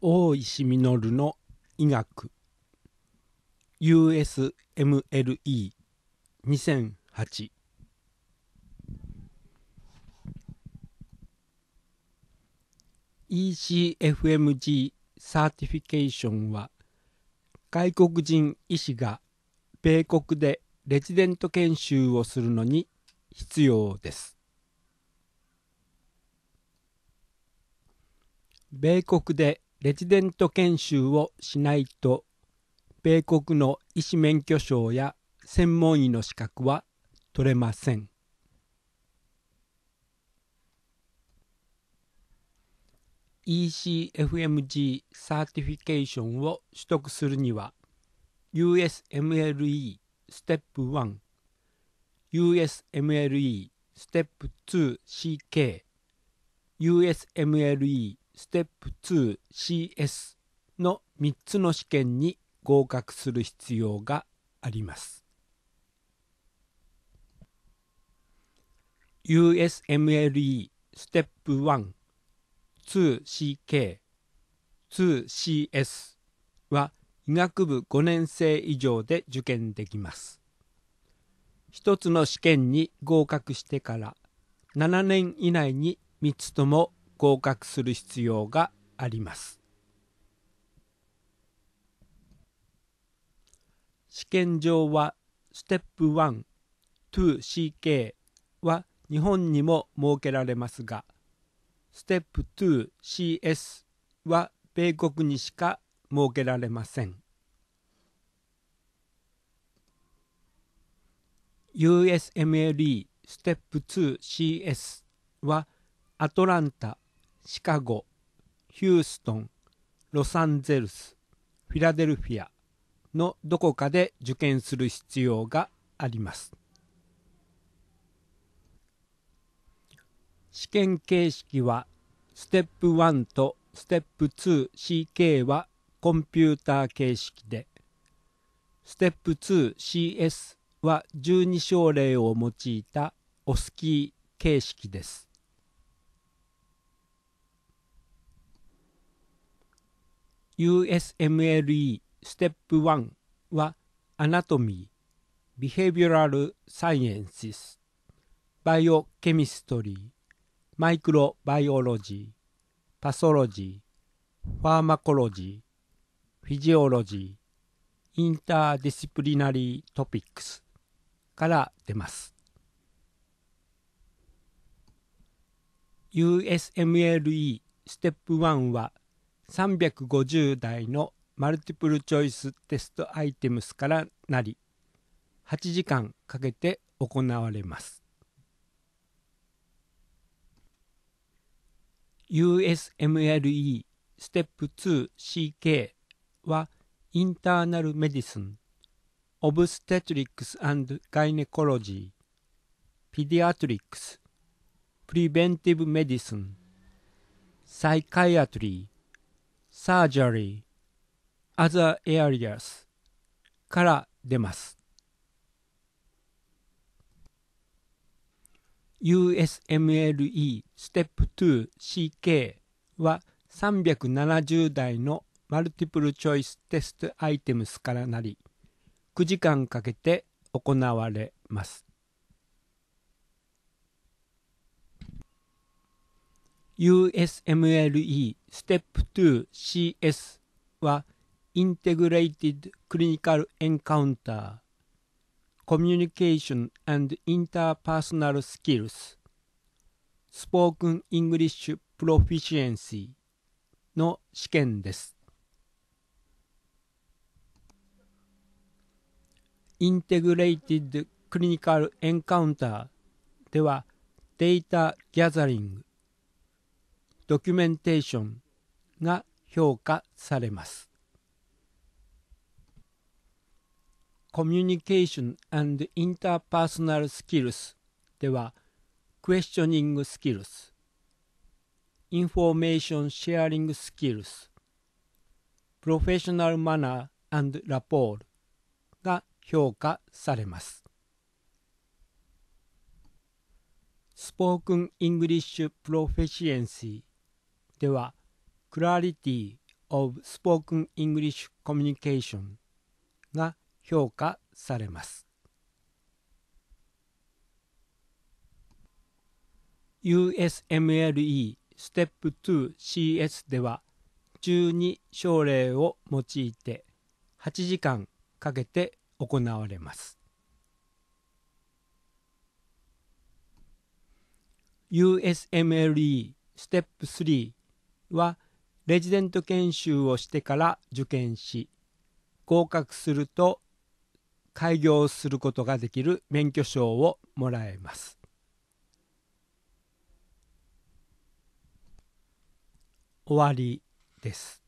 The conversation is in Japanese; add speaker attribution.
Speaker 1: 大石実の医学 USMLE2008 ECFMG サーティフィケーションは外国人医師が米国でレジデント研修をするのに必要です米国でレジデント研修をしないと米国の医師免許証や専門医の資格は取れません （ECFMG サーティフィケーションを取得するには USMLE ステップ 1USMLE ステップ 2CK USMLE ステップ 2CS の3つの試験に合格する必要があります USMLE ステップ 1-2CK-2CS は医学部5年生以上で受験できます一つの試験に合格してから7年以内に3つとも合格する必要があります試験場はステップ 1-2CK は日本にも設けられますがステップ 2CS は米国にしか設けられません USMLE ステップ 2CS はアトランタシカゴヒューストンロサンゼルスフィラデルフィアのどこかで受験する必要があります試験形式はステップ1とステップ 2CK はコンピューター形式でステップ 2CS は12症例を用いたオスキー形式です USMLE ステップ1はアナトミー、ビヘビュラルサイエンシス、バイオケミストリー、マイクロバイオロジー、パソロジー、ファーマコロジー、フィジオロジー、インターディシプリナリートピックスから出ます。USMLE ステップ1は350台のマルティプルチョイステストアイテムスからなり8時間かけて行われます USMLE ステップ 2CK はインターナルメディスンオブステトリックスガイネコロジーピディアトリックスプリベンティブメディスンサイカイアトリー surgery, other areas から出ます。USMLE ステップ 2CK は370台のマルティプルチョイステストアイテムスからなり9時間かけて行われます。USMLE Step 2CS は Integrated Clinical Encounter Communication and Interpersonal Skills Spoken English Proficiency の試験です。Integrated Clinical Encounter ではデータギャザリングドキュメンテーションが評価されます。コミュニケーション a ン d i n t e r p e r ルス n a l では、クエスチョニングスキルス、インフォーメーションシェアリングスキルス、プロフェッショナルマナー and ラポールが評価されます。スポークン・イングリッシュ・プロフェシエンシーでは Clarity of Spoken English Communication が評価されます USMLE ステップ 2CS では12症例を用いて8時間かけて行われます USMLE Step 3はレジデント研修をしてから受験し合格すると開業することができる免許証をもらえます。終わりです。